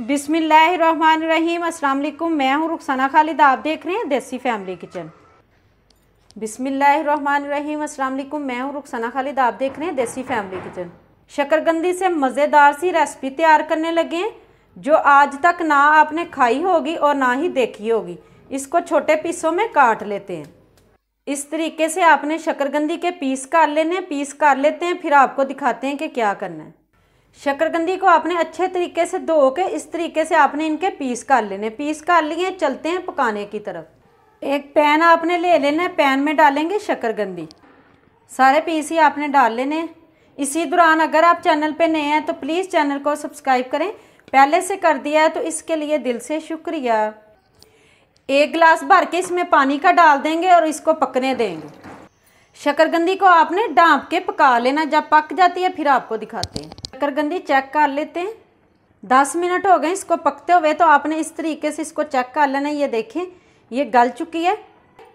अस्सलाम वालेकुम मैं हूं रुखसाना खालिद आप देख रहे हैं देसी फैमिली किचन अस्सलाम वालेकुम मैं हूं रुखसाना खालिद आप देख रहे हैं देसी फैमिली किचन शकरगंदी से मज़ेदार सी रेसिपी तैयार करने लगे हैं जो आज तक ना आपने खाई होगी और ना ही देखी होगी इसको छोटे पीसों में काट लेते हैं इस तरीके से आपने शकरगंदी के पीस कर लेने पीस कर लेते हैं फिर आपको दिखाते हैं कि क्या करना है शक्करकंदी को आपने अच्छे तरीके से धो के इस तरीके से आपने इनके पीस कर लेने पीस कर लिए चलते हैं पकाने की तरफ एक पैन आपने ले लेना है पैन में डालेंगे शक्करकंदी सारे पीस ही आपने डाल लेने इसी दौरान अगर आप चैनल पे नए हैं तो प्लीज़ चैनल को सब्सक्राइब करें पहले से कर दिया है तो इसके लिए दिल से शुक्रिया एक गिलास भर के इसमें पानी का डाल देंगे और इसको पकने देंगे शकरगंदी को आपने डांप के पका लेना जब पक जाती है फिर आपको दिखाते हैं शकरगंदी चेक कर लेते हैं दस मिनट हो गए इसको पकते हुए तो आपने इस तरीके से इसको चेक कर लेना ये देखें ये गल चुकी है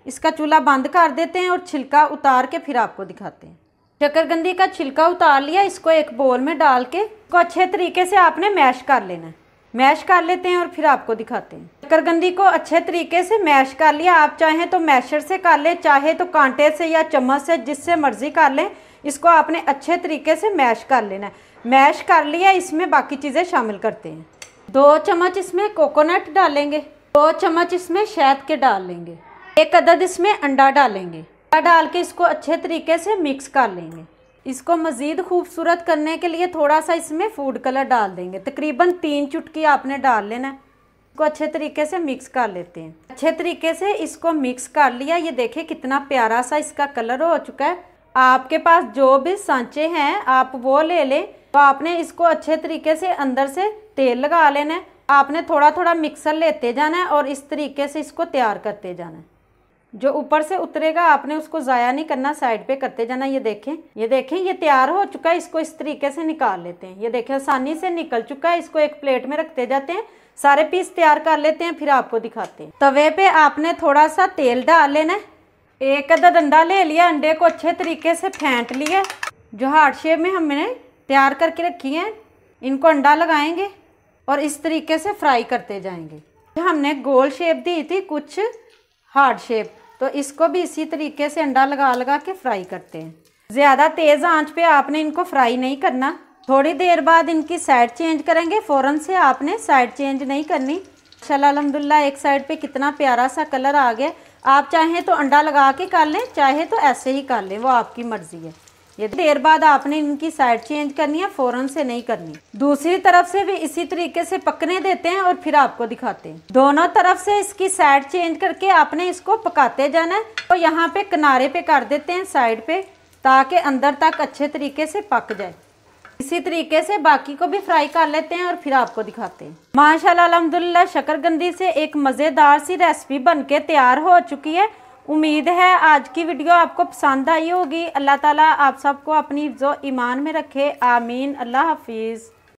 इसका चूल्हा बंद कर देते हैं और छिलका उतार के फिर आपको दिखाते हैं शकरगंदी का छिलका उतार लिया इसको एक बोल में डाल के इसको अच्छे तरीके से आपने मैश कर लेना है मैश कर लेते हैं और फिर आपको दिखाते हैं शकरगंदी को अच्छे तरीके से मैश कर लिया आप चाहें तो मैशर से कर लें चाहे तो कांटे से या चम्मच से जिससे मर्जी कर लें इसको आपने अच्छे तरीके से मैश कर लेना है मैश कर लिया इसमें बाकी चीज़ें शामिल करते हैं दो चम्मच इसमें कोकोनट डालेंगे दो चम्मच इसमें शहद के डाल लेंगे एक अदद इसमें अंडा डालेंगे अंडा डाल के इसको अच्छे तरीके से मिक्स कर लेंगे इसको मज़ीद खूबसूरत करने के लिए थोड़ा सा इसमें फूड कलर डाल देंगे तकरीबन तीन चुटकी आपने डाल लेना इसको अच्छे तरीके से मिक्स कर लेते हैं अच्छे तरीके से इसको मिक्स कर लिया ये देखें कितना प्यारा सा इसका कलर हो चुका है आपके पास जो भी सांचे हैं आप वो ले लें तो आपने इसको अच्छे तरीके से अंदर से तेल लगा लेना है आपने थोड़ा थोड़ा मिक्सर लेते जाना है और इस तरीके से इसको तैयार करते जाना है जो ऊपर से उतरेगा आपने उसको ज़ाया नहीं करना साइड पे करते जाना ये देखें ये देखें ये तैयार हो चुका है इसको इस तरीके से निकाल लेते हैं ये देखें आसानी से निकल चुका है इसको एक प्लेट में रखते जाते हैं सारे पीस तैयार कर लेते हैं फिर आपको दिखाते हैं तवे पे आपने थोड़ा सा तेल डाल लेना है एक आधा डंडा ले लिया अंडे को अच्छे तरीके से फेंट लिया जो हार्ड शेप में हमने तैयार करके रखी हैं इनको अंडा लगाएंगे और इस तरीके से फ्राई करते जाएंगे हमने गोल शेप दी थी कुछ हार्ड शेप तो इसको भी इसी तरीके से अंडा लगा लगा के फ्राई करते हैं ज़्यादा तेज़ आंच पे आपने इनको फ्राई नहीं करना थोड़ी देर बाद इनकी साइड चेंज करेंगे फ़ौरन से आपने साइड चेंज नहीं करनी चल अलहमदिल्ला एक साइड पे कितना प्यारा सा कलर आ गया आप चाहें तो अंडा लगा के कर लें चाहे तो ऐसे ही कर लें वो आपकी मर्ज़ी है ये देर बाद आपने इनकी साइड चेंज करनी है फ़ौरन से नहीं करनी दूसरी तरफ से भी इसी तरीके से पकने देते हैं और फिर आपको दिखाते हैं दोनों तरफ से इसकी साइड चेंज करके आपने इसको पकाते जाना है तो यहाँ पे किनारे पे कर देते हैं साइड पे ताकि अंदर तक अच्छे तरीके से पक जाए इसी तरीके से बाकी को भी फ्राई कर लेते हैं और फिर आपको दिखाते हैं माशाल्लाह अलहमदिल्ला शकरगंदी से एक मज़ेदार सी रेसिपी बनके तैयार हो चुकी है उम्मीद है आज की वीडियो आपको पसंद आई होगी अल्लाह ताला आप सबको अपनी जो ईमान में रखे आमीन अल्लाह हाफिज़